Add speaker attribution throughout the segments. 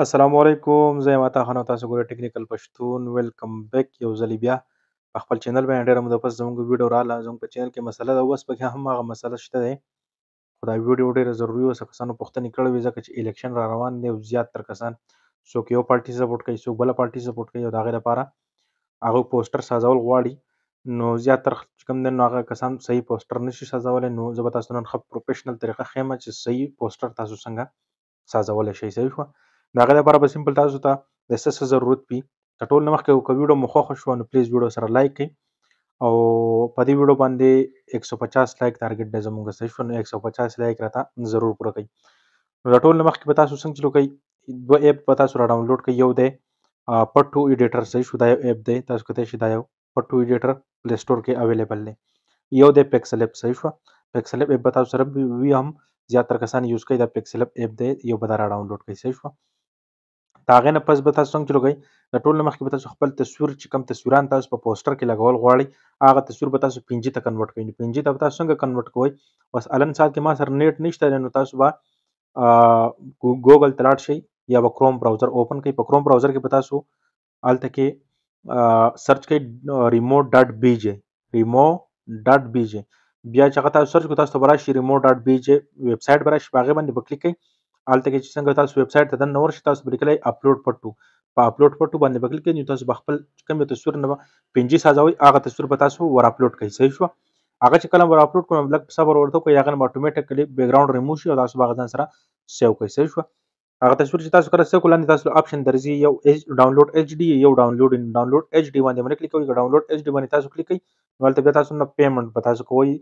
Speaker 1: السلام علیکم زه یم عطا خان او تاسو ګورئ ټیکنیکل پښتون ویلکم بیک یو ځل بیا په خپل چینل باندې ډېره موده پس زموږ ویډیو راغله زموږ په چینل کې مسله ده اوس پکې هم هغه مسله شته دی خو دا ویډیو ډېره ضروري اوسه کسانو پوښتنې کړې وي ځکه چې الیکشن را روان دی او زیات تر کسان څوک یو پارټي سپورټ کوي څوک بله پارټي سپورټ کوي او د هغې لپاره هغه پوسټر سازول غواړي نو زیات تر کم دی نو هغه کسان صحیح پوسټر نشي سازولی نو زه به تاسو نن ښه پروفیشنل طریقه ښیم چې صحیح پوسټر تاسو څنګه سازولی شئ صحیح شوه د هغه لپاره به سمپل تاسو ته د څه څه ضرورت وي که ټول نه مخکې که ویډیو مو خوښه شوه نو پلیز ویډیو سره لایک کړئ او په دې ویډیو باندې 150 لایک ټارګټ د زموږ سره شو نو 150 لایک راته ضرور پوره کړئ نو د ټول نه مخکې به تاسو څنګه چلو کوي دوه ایپ به تاسو را ډاونلوډ کړئ یو دی پټو ایډیټر صحیح شو دا یو ایپ دی تاسو کته شي دا یو پټو ایډیټر پلی سٹور کې اویلیبل دی یو دی پکسل ایپ صحیح شو پکسل ایپ به تاسو سره وی هم زیاتره کسان یوز کوي دا پکسل ایپ دی یو به دا را ډاونلوډ کړئ صحیح شو د هغې نه پس به تاسو څنګه چې لګوئ د ټولو نه مخکې به تاسو خپل تصویر چې کوم تصویران تاسو په پوسټر کې لګول غواړئ هغه تصویر به تاسو پنجي ته کنورټ کړئ نو پنجي ته به تاسو څنګه کنورټ کوئ بس الان ساعت کې ما سره نیټ نشته نو تاسو به ګوګل ته لاړ شئ یا به کروم براوزر اوپن کړئ په کروم براوزر کې به تاسو هلته کې سرچ کړئ ریمو ډاټ بی جے ریمو ډاټ بی جے بیا چې هغه تاسو سرچ کو تاسو ته به راشي ریمو ډاټ بی جے ویب سایټ به راشي په هغې باندې به کلیک کړئ الته کې چې څنګه تاسو ویب سټ ته نو ورشي تاسو بریکلی اپلوډ پټو په اپلوډ پټو باندې بکل کې نو تاسو خپل کوم تصویر نه پنځه سازوي هغه تصویر به تاسو ور اپلوډ کړئ صحیح شو هغه چې کلم ور اپلوډ کوم بلک صبر ورته کوي هغه اتوماتیکلی بیک ګراوند ریموو شي او تاسو باغ ځان سره سیو کړئ صحیح شو هغه تصویر چې تاسو کړه سیو کولای تاسو اپشن درځي یو ډاونلوډ ایچ ډي یو ډاونلوډ ان ډاونلوډ ایچ ډي باندې باندې کلیک کوئ ډاونلوډ ایچ ډي باندې تاسو کلیک کوئ نو تاسو نه پیمنټ به تاسو کوئ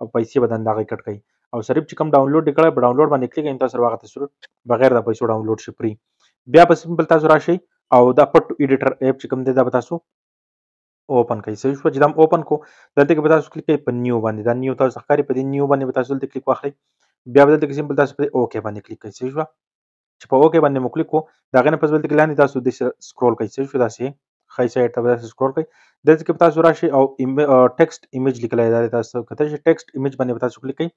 Speaker 1: او پیسې به دنداغه کټ کوي او صرف چې کوم ډاونلوډ کړه په ډاونلوډ باندې کلیک ان تاسو واغ تاسو بغیر د پیسو ډاونلوډ شي فری بیا په سیمپل تاسو راشي او دا پټ ایډیټر اپ چې کوم دی دا تاسو اوپن کوي سوي شو چې دا اوپن کو دلته کې تاسو کلیک کوي په نیو باندې دا نیو تاسو ښکاری په دې نیو باندې تاسو دلته کلیک واخلي بیا دلته کې سیمپل تاسو په اوکې باندې کلیک کوي سوي شو چې په اوکې باندې مو کلیک کو دا غنه په دلته کې لاندې تاسو د سکرول کوي سوي شو دا سي خی سایت ته تاسو سکرول کوئ دلته کې تاسو راشي او ټیکسټ ایمیج لیکلای دا تاسو کته شي ټیکسټ ایمیج باندې تاسو کلیک کوئ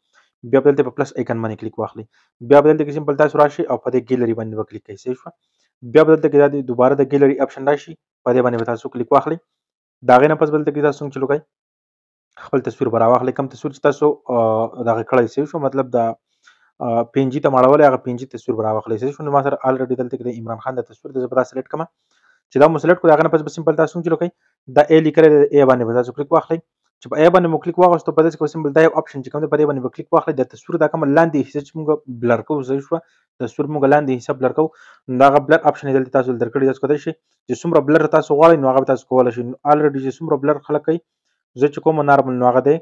Speaker 1: بیا په دلته په پلس ایکن باندې کلیک واخلئ بیا په دلته کې سمپل تاسو راشي او په دې ګیلری باندې وکلیک کړئ صحیح شو بیا په دلته کې دا دوباره د ګیلری اپشن راشي په دې باندې تاسو کلیک واخلئ دا غینه پس بلته کې تاسو چلو کوي خپل تصویر برا واخلئ کوم تصویر چې تاسو دا کړی صحیح شو مطلب دا پینجی ته ماړول هغه پینجی تصویر برا واخلئ صحیح شو نو ما سره الریډي دلته کې د عمران خان د تصویر د زبر سلیکټ کما چې دا مو سلیکټ کړو هغه نه پس سمپل تاسو چلو کوي دا ا لیکل ا باندې تاسو کلیک واخلئ چې په ای باندې مو کلیک واغستو په دې کې سمبل دا یو اپشن چې کوم دی په دې باندې به کلیک واخلې د تصویر دا کوم لاندې حصہ چې موږ بلر کوو زه شو تصویر موږ لاندې حصہ بلر کوو دا غ بلر اپشن دلته تاسو درکړی تاسو کولای شئ چې څومره بلر تاسو غواړئ نو هغه تاسو کولای شئ الریډي چې څومره بلر خلک کوي زه چې کوم نارمل نو هغه دی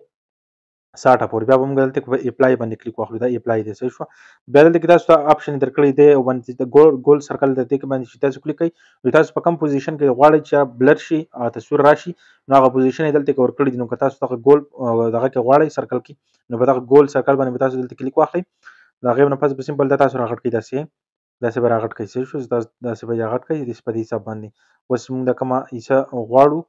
Speaker 1: 60 پورې بیا هم غلطه کو اپلای باندې کلیک واخلو دا اپلای دی صحیح شو بیا دلته کې تاسو آپشن درکړی دی او باندې د ګول ګول سرکل د دې کې باندې چې تاسو کلیک کوي تاسو په کوم پوزیشن کې غواړئ چې بلر شي تصویر راشي نو هغه پوزیشن دلته کې ورکړی دی نو که تاسو دغه ګول دغه کې غواړئ سرکل کې نو په دغه ګول سرکل باندې تاسو دلته کلیک واخلئ دا غیب نه پس په سیمپل دا تاسو راغټ کې داسې داسې به راغټ کوي صحیح شو داسې به راغټ کوي د دې په حساب باندې اوس موږ د کومه ایسه غواړو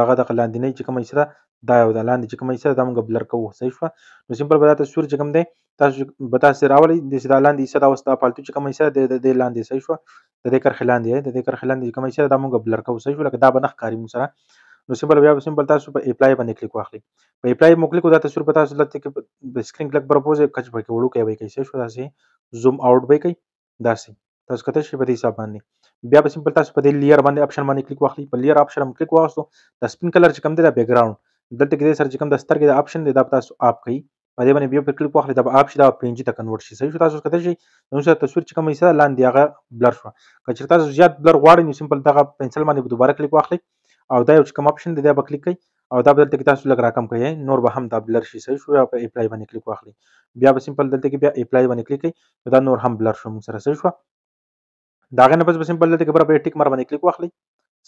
Speaker 1: دغه د لاندې نه چې کومه ایسه دا یو د لاندې چې کوم حصہ دا موږ بلر کوو صحیح شو نو سیمپل به دا تصویر چې کوم دی تاسو به تاسو راولي د سیدا لاندې حصہ دا اوس دا پالتو چې کوم حصہ د د لاندې صحیح شو د دې کرخ لاندې د دې کرخ لاندې کوم حصہ دا موږ بلر کوو صحیح شو لکه دا بنخ کاری مو سره نو سیمپل بیا سیمپل تاسو په اپلای باندې کلیک واخلي په اپلای مو کلیک ودا تصویر په تاسو لته کې د سکرین کلک پرپوز کچ پکې وړو کوي کوي صحیح شو داسې زوم اوټ به کوي داسې تاسو کته شي په دې حساب باندې بیا په سیمپل تاسو په دې لیر باندې اپشن باندې کلیک واخلي په لیر اپشن هم کلیک واغستو د سپین کلر چې کوم دی دا بیک گراوند دلته کې د سر چې کوم د سترګې د آپشن دی دا تاسو آپ کوي په دې باندې بیا پر کلیک واخلئ دا به آپ شي دا پنځه ته کنورټ شي صحیح شو تاسو کتل شي نو سره تصویر چې کوم حصہ لاندې هغه بلر شو که چېرته تاسو زیات بلر غواړئ نو سمپل دغه پنسل باندې دوباره کلیک واخلئ او دا یو چې کوم آپشن دی دا به کلیک کړئ او دا دلته کې تاسو لګ راکم کوي نور به هم دا بلر شي صحیح شو په اپلای باندې کلیک واخلئ بیا به سمپل دلته کې بیا اپلای باندې کلیک کړئ دا نور هم بلر شو موږ سره صحیح شو دا غنه بس سمپل دلته کې بر په ټیک مر باندې کلیک واخلئ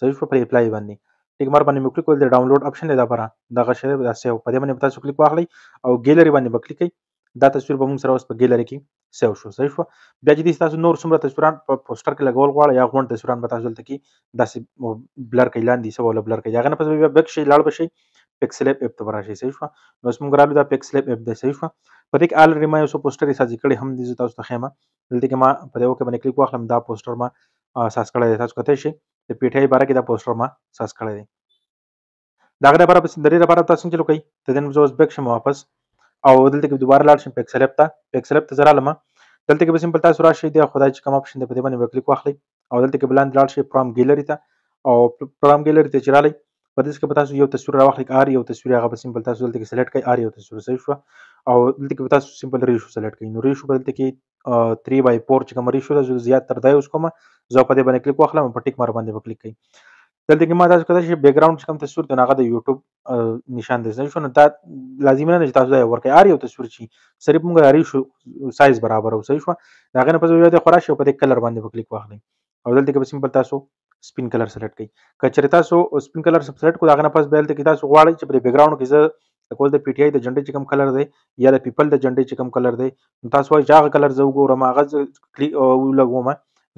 Speaker 1: صحیح شو پر اپلای باندې ټیک مار باندې مې کلیک کول د ډاونلوډ اپشن دی دا بره دغه شی دا سیو په دې باندې تاسو کلیک واخلئ او ګیلری باندې وکلیک کړئ دا تصویر به موږ سره اوس په ګیلری کې سیو شو صحیح شو بیا چې تاسو نور څومره تصویران په پوسټر کې لګول غواړئ یا غونډ تصویران به تاسو دلته کې داسې بلر کې لاندې سوال بلر کې هغه نه پس بیا بک شي لاړ بشي پکسل اپ ته راشي صحیح شو نو اوس موږ رالو دا پکسل اپ د صحیح شو په دې کې الریډي ما یو څه پوسټر یې ساجي کړی هم دې تاسو ته خیمه دلته کې ما په دې وکه باندې کلیک واخلم دا پوسټر ما اساس کړی تاسو کته شي د پی ټی آی باره کې دا پوسټر ما ساس کړی دی دا غره لپاره په سندري لپاره تاسو چې لوکي تدین زه اوس بیک شم واپس او دلته کې دوباره لاړ شم پیکسل اپ ته پیکسل اپ ته زرا لمه دلته کې به سیمپل تاسو راشي دی خدای چې کوم اپشن دی په دې باندې وکلیک واخلي او دلته کې بلاند لاړ شي پرام ګیلری ته او پرام ګیلری ته چرالي په دې کې به تاسو یو تصویر راوخلي آر یو تصویر هغه به سیمپل تاسو دلته کې سلیکټ کړئ آر یو تصویر صحیح شو او دلته کې به تاسو سیمپل ریشو سلیکټ کړئ نو ریشو بدلته کې 3 بای 4 چې کوم ریشو ده زیات تر دا اوس کوم زه په دې باندې کلیک واخلم په ټیک مار باندې وکلیک کړئ دلته کې ما تاسو کده چې بیک گراوند کوم تصویر دی هغه د یوټیوب نشان دی شنو دا لازمي نه چې تاسو دا ورکه ار یو تصویر چی صرف موږ اری شو سایز برابر او صحیح شو دا غنه په یو د خوراش په دې کلر باندې وکلیک واخلئ او دلته کې سمپل تاسو سپین کلر سلیکټ کړئ کچره تاسو سپین کلر سلیکټ کو دا غنه پس بیل ته کې تاسو غواړئ چې په بیک گراوند کې سپوز د پی ټی آی د جنډې چې کوم کلر دی یا د پیپل د جنډې چې کوم کلر دی تاسو وایي چې هغه کلر زه وګورم هغه زه ولګوم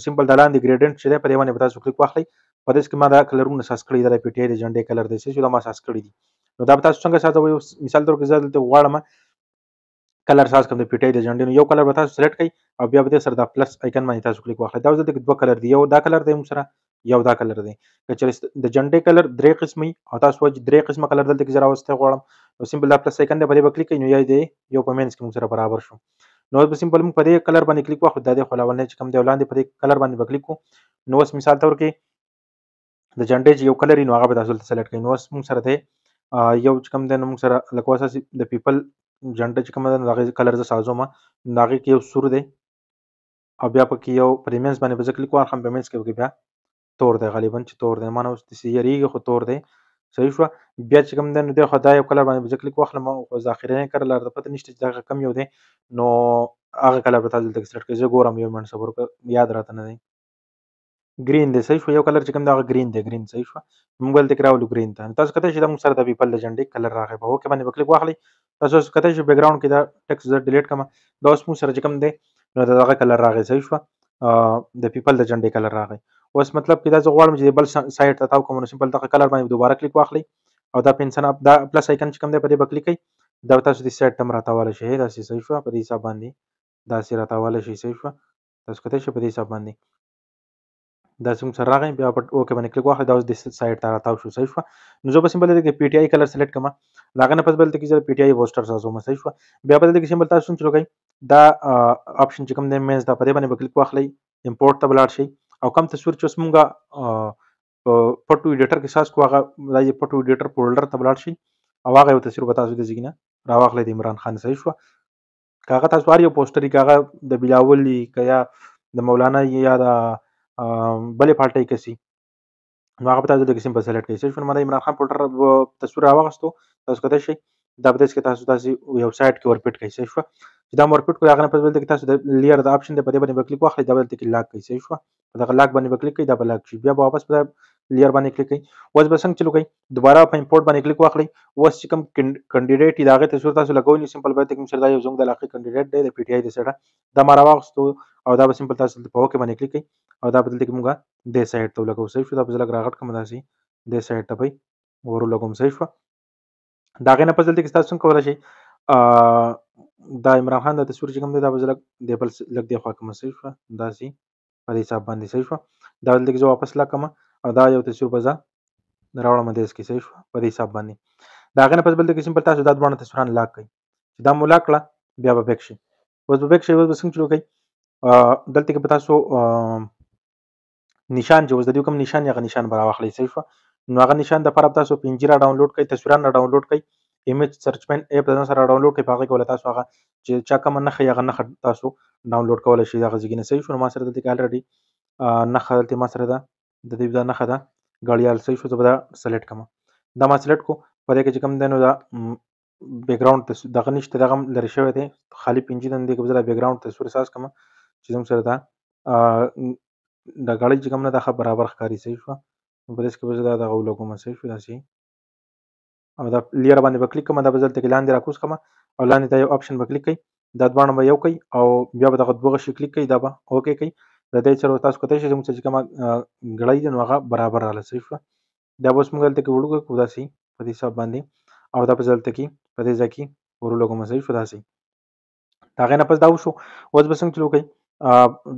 Speaker 1: سمپل د لاندې ګریډنټ چې دی په دې باندې تاسو کلیک واخلئ په دې کې ما دا کلرونه ساس کړی دی د پی ټی آی د جنډې کلر دی چې دا ما ساس کړی دی نو دا تاسو څنګه ساتو مثال درکې زه دلته غواړم کلر ساز کوم د پیټي د جنډې نو یو کلر به تاسو سلیکټ کړئ او بیا به سره دا پلس آیکن باندې تاسو کلیک واخلئ دا اوس دلته دوه کلر دی یو دا کلر دی سره یو دا کلر دی که چېرې د جنډې کلر درې قسمي او تاسو وایي درې قسمه کلر دلته کې زه راوستی غواړم نو سیمپل دا پلس سیکن دی په دې به کلیک کړئ نو یای دی یو په مینس کې موږ سره برابر شو نو اوس سیمپل موږ په دې کلر باندې کلیک واخلو دا دی خو لاول نه چې کوم دی ولاندې په دې کلر باندې به کلیک کو نو اوس مثال تور کې د جنډیج یو کلر نو هغه به تاسو ته سلیکټ کړئ نو اوس موږ سره دی یو چې کوم دی نو موږ سره لکه واسه د پیپل جنډه چې کوم دی نو هغه کلر زه سازوم نو هغه کې یو سور دی او بیا پکې یو پریمینس باندې به زه کلیک واخلم پریمینس کې بیا تور دی غالبا چې تور دی مانه اوس د سیریږي خو تور دی صحیح شو بیا چې کوم دی نو دی خو دا یو کلر باندې ځکه لیک واخلم خو ذخیره یې کړل لار د پته نشته چې دا کم یو دی نو هغه کلر په تاسو دلته سلیکټ کړئ زه ګورم یو منډ صبر یاد راته نه دی ګرین دی صحیح شو یو کلر چې کوم دا ګرین دی ګرین صحیح شو موږ دلته راولو ګرین ته تاسو کته چې دا موږ سره د پیپل د جنډې کلر راغی په هوکه باندې وکړئ واخلئ تاسو کته چې بیک ګراوند کې دا ټیکس زه ډیلیټ کما دا اوس موږ سره چې کوم دی نو دا هغه کلر راغی صحیح شو د پیپل د جنډې کلر راغی اوس مطلب کې دا زه غواړم چې بل سایت ته تاو کوم نو سمپل دغه کلر باندې دوباره کلیک واخلئ او دا پنسن اپ دا پلس آیکن چې کوم دی په دې به کلیک کړئ دا تاسو دې سایت ته راتاواله شئ داسې صحیح شوه په دې حساب باندې داسې راتاواله شئ صحیح شوه تاسو کتلی شئ په دې حساب باندې دا څنګه سره راغی بیا په اوکې باندې کلیک واخلئ دا اوس د سایت ته راتاو شو صحیح شوه نو زه به سمبل دې پی ټی آی کلر سلیکټ کما لاغه نه پس بل کې چې پی ټی آی بوسټر سازو مې صحیح شوه بیا په دې کې سمبل تاسو چلو کوي دا اپشن چې کوم دی مینز دا په دې باندې کلیک واخلئ امپورټ ته بلاړ شئ او کم تصویر چې اوس مونږه په پټو ایډیټر کې ساز کو هغه دا یې پټو ایډیټر فولډر ته بلاړ شي او هغه یو تصویر به تاسو د زیګنه راواخلې د عمران خان صحیح شو کاغه تاسو واری یو پوسټري کاغه د بلاولي کیا د مولانا یا د بلې پالټۍ کسي نو هغه تاسو د کسیم په سلیکټ کړئ چې موږ عمران خان فولډر تصویر راوغستو تاسو کته شي دا به تاسو تاسو تاسو ویب سټ کې ورپټ کړئ شو چې دا ورپټ کوی هغه په بل کې تاسو د لیر د اپشن د په دې باندې وکړئ واخلئ دا بل کې لاک کړئ شو په دغه لاک باندې وکلیک کړئ دا بلاک شي بیا به واپس په لیر باندې کلیک کړئ اوس به څنګه چلو کوي دوباره په امپورټ باندې کلیک واخلئ اوس چې کوم کینډیډیټ دا غته صورت تاسو لګوي نو سمپل به کوم سره دا یو زنګ د علاقې کینډیډیټ دی د پی ټی آی د سره دا ما راوغستو او دا به سمپل تاسو په اوکې باندې کلیک کړئ او دا بدلته کومه د سایت ته لګو صحیح شو دا په لګ راغټ کوم داسي د سایت ته پي ورو لګوم صحیح شو دا غنه په دلته کې تاسو څنګه کولای شئ دا عمران خان د تصویر چې کوم دی دا به لګ د بل لګ دی خو کوم صحیح شو داسي په حساب باندې صحیح شو دا لیک زه واپس لکم او دا یو تصویر بزا راوړم د اس کې صحیح شو په حساب باندې دا غنه پس بل د قسم پر تاسو دا دوه تصویران لاک کړئ چې دا مولا کړه بیا به پک شي اوس به پک شي اوس به څنګه چلو کوي دلته کې تاسو نشان چې اوس د کوم نشان یا نشان برا واخلې صحیح شو نو هغه نشان د پر تاسو پنجره ډاونلوډ کړئ تصویران ډاونلوډ کړئ ایمیج سرچ پین اپ د سره ډاونلوډ کړئ په هغه کې ولته تاسو هغه چې چا کوم نه خي هغه نه تاسو ډاونلوډ کولای شئ دغه ځګینه صحیح شو نو ما سره دلته کې الریډي نښه دلته ما سره ده د دې دا نښه ده غړیال صحیح شو زه به دا سلیکټ کوم دا ما سلیکټ کو په دې کې چې کوم دی نو دا بیک ګراوند دغه نشته دغه لرې شوی دی خالي پنجې دندې کې زه دا بیک ګراوند تصویر ساز کوم چې زموږ سره دا د غړی چې کوم نه دا برابر ښکاری صحیح شو په دې کې به زه دا دغه ولګوم صحیح شو داسې او دا لیر باندې به کلیک کوم دا به زلته کې لاندې راکوز کوم او لاندې دا یو آپشن به کلیک کړئ دا دواړه به یو کوي او بیا به دغه دوه غشي کلیک کوي دا به اوکې کوي د دې سره تاسو کتای شئ چې موږ چې کومه غړی دی نو هغه برابر راغله صحیح شوه دا به اوس موږ هلته کې وړوکه کړو داسې په دې حساب باندې او دا په هلته کې په دې ځای کې ورولږو مو صحیح شو داسې د هغې نه پس دا وشو اوس به څنګه چلو کوئ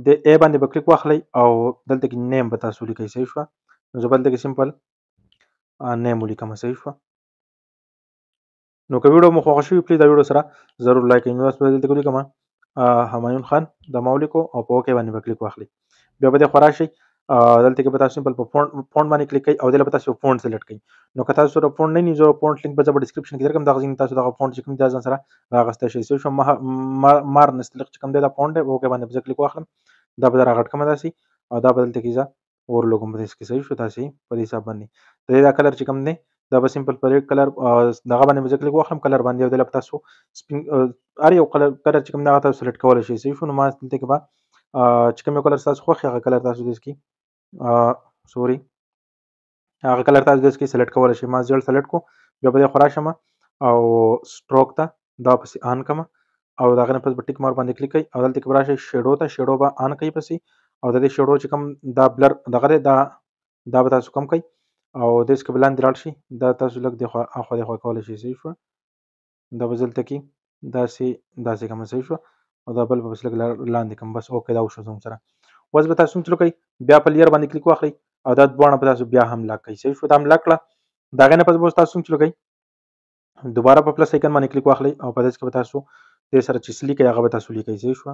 Speaker 1: د ای باندې به کلیک واخلئ او دلته کې نیم به تاسو ولیکئ صحیح شوه نو زه به هلته کې سمپل نیم ولیکم صحیح شوه نو که ویډیو مو خوښ شوی پلیز دا ویډیو سره ضرور لایک کړئ نو تاسو دلته کلیک کوم همایون خان د مولکو او په اوکې باندې کلیک واخلي بیا به د خوراشي دلته کې به تاسو سمپل په فونټ فونټ باندې کلیک کړئ او دلته به تاسو فونټ سلیکټ کړئ نو که تاسو سره فونټ نه ني زه فونټ لینک به زه په ډسکرپشن کې درکم دا غوښتم تاسو دا فونټ چې کوم دا ځان سره راغسته شي سو شم مار نه سلیکټ کوم دا فونټ دی اوکې باندې به کلیک واخلم دا به راغټ کوم داسي او دا بدلته کې ځه اور لوګم په دې کې صحیح شو تاسو په دې حساب باندې دا کلر چې کوم دی دا به سیمپل پر کلر دغه باندې مزه کلیک واخلم کلر باندې یو د لپ تاسو سپین هر یو کلر کلر چې کوم دغه تاسو سلیکټ کولای شئ صحیح شو نو ما دلته کې به چې کوم یو کلر تاسو خوښ هغه کلر تاسو دز کی سوري هغه کلر تاسو دز کی سلیکټ کولای شئ ما ځل سلیکټ کو بیا به خورا شمه او سټروک ته دا پسې آن کما او دا غنه پس بټیک مار باندې کلیک کوي او دلته کې راشه شیډو ته شیډو به آن کوي پسې او د دې شیډو چې کوم دا بلر دغه دا دا به تاسو کوم کوي او دې څخه به لاندې لاړ شي دا تاسو لږ دې اخوا دېخوا کولی شئ صحیح شوه دا به دلته کې داسې داسې کومه صحیح شوه او دا بل به بس لږ لاندې کوم بس اوکې دا وشو زموږ سره اوس به تاسو هم چلو کوئ بیا په لیر باندې کلیک واخلئ او دا دواړه به تاسو بیا هم لاک کوئ صحیح شو دا هم لاک کړه د هغې نه پس به تاسو هم چلو کوئ دوباره په پلس ایکن باندې کلیک واخلئ او په داسې کې به تاسو دې سره چې څه لیکئ هغه به تاسو لیکئ صحیح شوه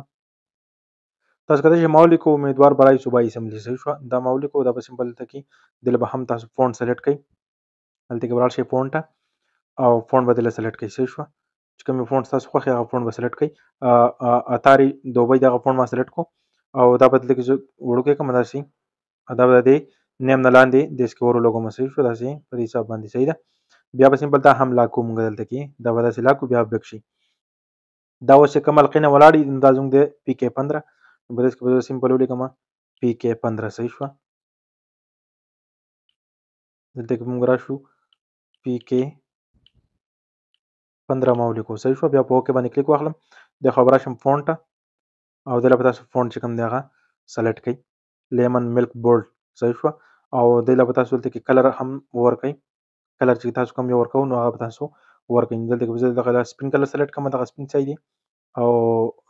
Speaker 1: تاسو کولای شئ ماولی کو امیدوار برای صوبایي اسمبلی صحیح شو دا ماولی کو دا بس بل ته کې دل به هم تاسو فونټ سلیکټ کړئ هلته کې ورال شئ فونټ او فونټ بدل سلیکټ کړئ صحیح شو چې کوم فونټ تاسو خوښ هغه فونټ به سلیکټ کړئ اتاري دوبۍ دغه فونټ ما سلیکټ کو او دا بدل کې وړوکی کوم داسې دا به د نیم نه لاندې د سکورو لوګو مسیج شو داسې په دې حساب باندې صحیح ده بیا به سیمپل دا هم لا کوم دلته کې دا به داسې لا کو بیا بکشي دا اوس کوم القینه ولاړی دا زموږ د پی کې 15 En vez de escribir el símbolo y pi que pandra seishua. دلته کې موږ راشو پی کې 15 مو لیکو صحیح شو بیا په اوکې باندې کلیک واخلم د خبره شم فونټ او دلته تاسو فونټ چې کوم دی هغه سلیکټ کړئ لیمن ملک بولډ صحیح شو او دلته تاسو دلته کې کلر هم ورکړئ کلر چې تاسو کوم یو ورکو نو هغه تاسو ورکړئ دلته کې دغه سپین کلر سلیکټ کوم دغه سپین ځای دی او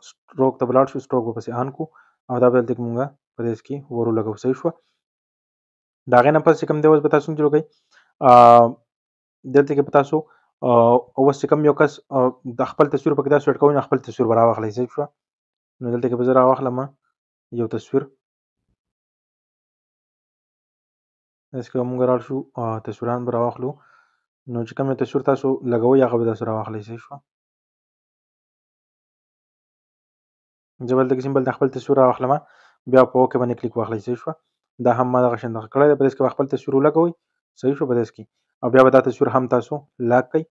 Speaker 1: سټروک ته ولاړ شو سټروک به پسې ان کو او دا به دلته مونږه په دې کې ورو لګو صحیح شو دا غې نه پسې کوم دی اوس به تاسو جوړ کړئ دلته کې تاسو او اوس کوم یو کس د خپل تصویر په کې تاسو اډ کوئ خپل تصویر برا واخلئ صحیح شو نو دلته کې به زه راواخلم یو تصویر داسې که مونږ لاړ شو تصویران به راواخلو نو چې کوم یو تصویر تاسو لګوئ هغه به تاسو راواخلئ صحیح شو زه بل دغه سیمبل د خپل تصویر راواخلم بیا په اوکې باندې کلیک واخلئ صحیح شو دا هم ما دغه شان دغه کړی دی په دې کې خپل تصویر ولګوئ صحیح شو په دې کې او بیا به دا تصویر هم تاسو لاک کړئ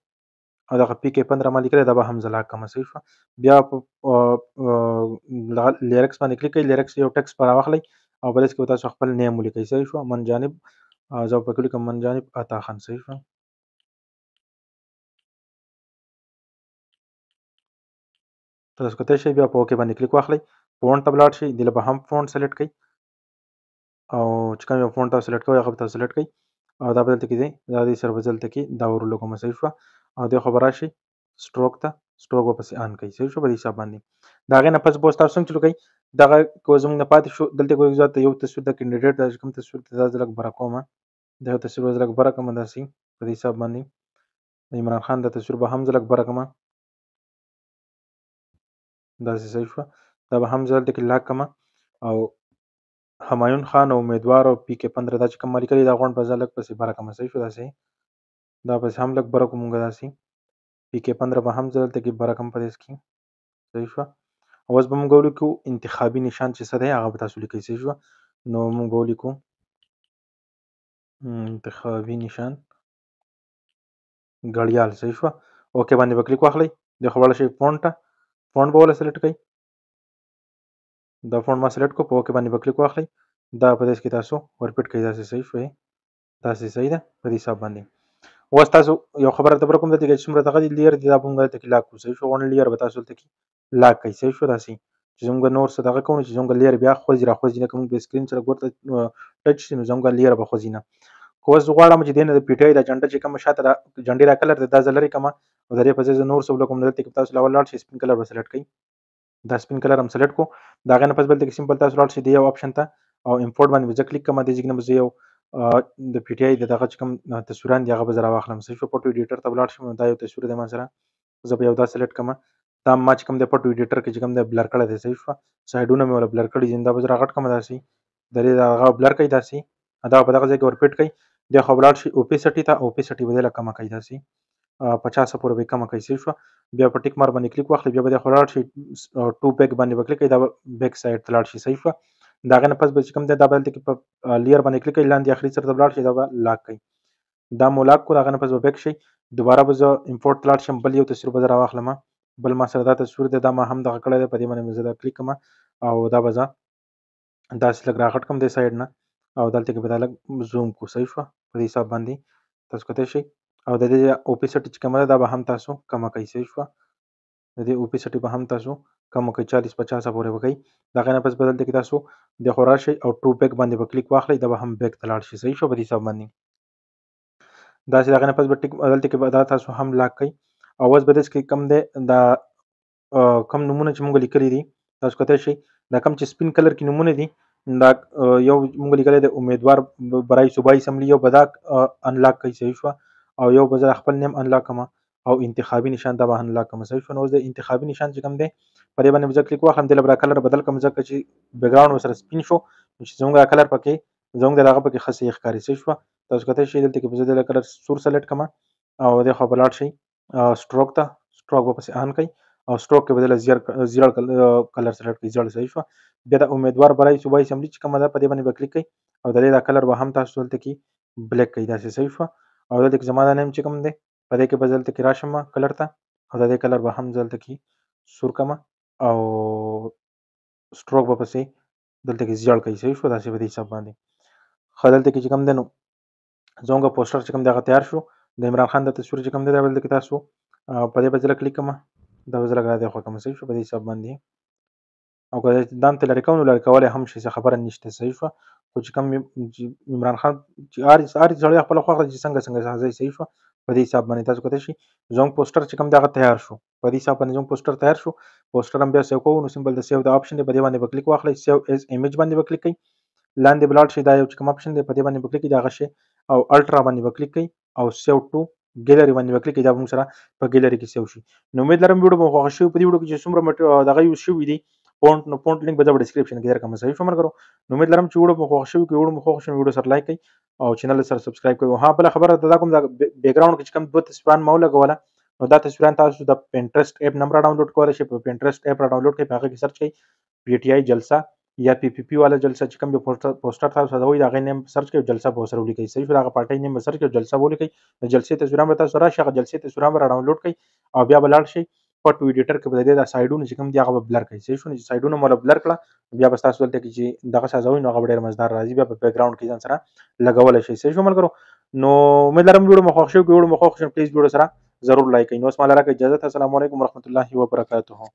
Speaker 1: او دغه پی کې 15 مالي کړی دا به هم زلا کم صحیح شو بیا لیرکس باندې کلیک کړئ لیرکس یو ټکس پر واخلئ او بل څه تاسو خپل نیم ولیکئ صحیح شو من جانب زه په کلیک من جانب عطا خان صحیح شو چې تاسو کوته شي بیا په اوکی باندې کلیک واخلئ فونټ ته بلاړ شي د له هم فونټ سلیکټ کړئ او چې کوم یو فونټ تاسو سلیکټ کوئ هغه تاسو سلیکټ کړئ او دا بدلته کې دی دا دې سر بدلته کې دا ور لوګو مسیج شو او د خبره شي سټروک ته سټروک واپس آن کړئ صحیح شو په دې حساب باندې دا غي نه پس بوس تاسو څنګه چلو کړئ دا کو زموږ نه پاتې شو دلته کوی ځات یو تصویر د کینډیډیټ د کوم تصویر ته ځل خبره کوم دا تصویر ځل خبره کوم داسي په دې حساب باندې عمران خان د تصویر به هم ځل خبره کوم داسې صحیح شوه دا به هم زه هلته کې لاک کړمه او همایون خان او امیدوار او پي کې پندره دا چې کوم ملګري دا غونډ به زه لږ پسې بره کړمه صحیح شو داسې دا پسې هم لږ بره کړو مونږ داسې پي کې پندره به هم زه هلته کې بره کړم په دې کې صحیح شوه او اوس به مونږ ولیکو انتخابي نشان چې څه دی هغه به تاسو لیکئ صحیح شوه نو مونږ به ولیکو انتخابي نشان غړیال صحیح شوه اوکې باندې به کلیک واخلئ د خبره شي فونټ فونټ به ول سلیکټ کړئ دا فونټ ما سلیکټ کو په اوکې باندې به کلیک واخلئ دا په دې کې تاسو ورپټ کړئ تاسو صحیح شوي تاسو صحیح ده په دې حساب باندې اوس تاسو یو خبره ته کوم د دې چې څومره دغه لیر دي دا موږ ته لا کو صحیح شو غون لیر به تاسو ته کې لا کوي صحیح شو تاسو چې زموږ نور څه دغه کوم چې زموږ لیر بیا خوځي را خوځي نه کوم به سکرین سره ګورته ټچ شي نو زموږ لیر به خوځي نه کوز غواړم چې دینه د پیټي د جنډه چې کوم شاته جنډي را کلر د داز لري کوم مزارې په ځای زه نور څه ولګوم دلته کې تاسو لاول لاړ شئ سپین کلر به سلیکټ کړئ دا سپین کلر هم سلیکټ کو د هغې نه پس بلته کې سمپل تاسو لاړ شئ دې یو آپشن ته او امپورټ باندې زه کلیک کوم د ځګ نه زه یو د پی ټی آی د دغه چې کوم تصویران دي هغه به زه راواخلم څه شو فوټو ایډیټر ته ولاړ شم دا یو تصویر دی ما سره زه به یو دا سلیکټ کوم دا ما چې کوم د فوټو ایډیټر کې چې کوم د بلر کړی دی صحیح شو سایډونه مې ولا بلر کړي زنده به زه راغټ کوم داسې درې دا هغه بلر کوي داسې دا په دغه ځای کې ورپیټ کوي د خو ولاړ شي او پی سټي ته او پی سټي بدله کوم کوي داسې 50 پورې به کمه کیسې شو بیا په ټیک مار باندې کلیک واخلې بیا به د خوراړ شي ټو بیک باندې وکړې کې دا بیک سایډ ته لاړ شي صحیح شو دا غنه پس به کوم دا بل کې په لیر باندې کلیک لاندې اخري سره ته لاړ شي دا لاک کوي دا مو لاک کو دا غنه پس به بیک شي دوباره به زه امپورټ لاړ شم بل یو تصویر به راواخلم بل ما سره دا تصویر دا ما هم دغه کړی دی په دې باندې مزه دا کلیک کوم او دا به زه داسې لږ راغټ کوم دې سایډ نه او دلته کې به دا لږ زوم کو صحیح شو په دې حساب باندې تاسو کتلی شئ او د دې او پی سټي چې کومه ده دا به هم تاسو کمه کوي څه شو د دې او پی سټي به هم تاسو کمه کوي 40 50 پورې وکړي دا غنه پس بدل کې تاسو د خورا شي او ټو بیک باندې به کلیک واخلئ دا به هم بیک تلاړ شي صحیح شو په دې حساب باندې دا چې دا غنه پس بدل کې به دا تاسو هم لاک کوي او اوس به دې کې کم ده دا کم نمونه چې موږ لیکلي دي تاسو کته شي دا کم چې سپین کلر کې نمونه دي دا یو موږ لیکلي د امیدوار برای صوبایي اسمبلی یو بداک انلاک کوي صحیح شو او یو به زه خپل نیم انلاک کوم او انتخابي نشان دا به انلاک کوم صحیح شو نو اوس د انتخابي نشان چې کوم دی په دې باندې زه کلیک واخلم د لبرا کلر بدل کوم ځکه چې بیک ګراوند وسره سپین شو چې زموږ کلر پکې زموږ دغه پکې خاصې ښکاری صحیح شو تاسو کته شي دلته کې به زه د کلر سور سلیکټ کوم او د خو بلاټ شي سټروک ته سټروک به پسې ان کوي او سټروک کې بدل زیړ زیړ کلر سلیکټ کړئ زیړ صحیح شو بیا د امیدوار برای صوبایي اسمبلی چې کومه ده په دې باندې به کلیک کړئ او د دې دا کلر به هم تاسو دلته کې بلیک کړئ دا صحیح شو او دلته کې زما دا نیم چې کوم دی په دې کې به دلته کې راشم کلر ته او د دې کلر به هم دلته کې سور کړم او سټروک به پسې دلته کې زیړ کوي صحیح شو داسې په دې حساب باندې ښه دلته کې چې کوم دی نو زموږ پوسټر چې کوم دی هغه تیار شو د عمران خان د تصویر چې کوم دی دا دلته کې تاسو په دې بځله کلیک کوم دا بځله غواړم خو کوم صحیح شو په دې حساب باندې او که دانته لري کوم نو لري کولای هم شي خبره نشته صحیح شو خو چې کوم عمران خان چې هر هر ځړی خپل خوخه چې څنګه څنګه ځای صحیح شو په دې حساب باندې تاسو کته شي زنګ پوسټر چې کوم دغه تیار شو په دې حساب باندې زنګ پوسټر تیار شو پوسټر هم بیا سیو کوو نو سمبل د سیو د آپشن دی په دې باندې وکلیک واخلئ سیو ایز ایمیج باندې وکلیک کړئ لاندې بلاړ شي دا یو چې کوم آپشن دی په دې باندې وکلیک کړئ دا غشي او الټرا باندې وکلیک کړئ او سیو ټو ګیلری باندې وکړي کې دا موږ سره په ګیلری کې سیو شي نو امید لرم ویډیو مو خوښ شوی په دې ویډیو کې چې څومره دغه یو شوی دی پونټ نو پونټ لینک به زه په ډسکرپشن کې درکوم صحیح فهمر کوم نو امید لرم چې ویډیو مو خوښ شوی ویډیو مو خوښ شوی ویډیو سره لایک کړئ او چینل سره سبسکرایب کړئ ها بل خبره دا کوم دا بیک ګراوند کې کوم دوه تصویران مو لګوله نو دا تصویران تاسو د پینټرست اپ نمبر ډاونلوډ کولای شئ په پینټرست اپ را ډاونلوډ کړئ هغه کې سرچ کړئ پی ټی آی جلسه یا پی پی پی والا جلسه چې کوم پوسټر تاسو دا وي دا غي نیم سرچ کې جلسه به سره ولیکي صحیح راغه پټای نیم سرچ کې جلسه ولیکي جلسه ته سورام به تاسو راشه جلسه ته سورام را ډاونلوډ کړئ او بیا بلاړ شئ پټ وی ایډیټر کې به د سایډونو چې کوم دی هغه بلر کوي صحیح شونه چې سایډونو مول بلر کړه بیا به تاسو دلته کې چې دغه سازوي نو هغه ډېر مزدار راځي بیا په بیک ګراوند کې ځان سره لګول شي صحیح شومل کرو نو امید لرم جوړ مخ خوښ جوړ مخ خوښ پلیز جوړ سره ضرور لایک کړئ نو اسمه لره اجازه السلام علیکم ورحمت الله وبرکاته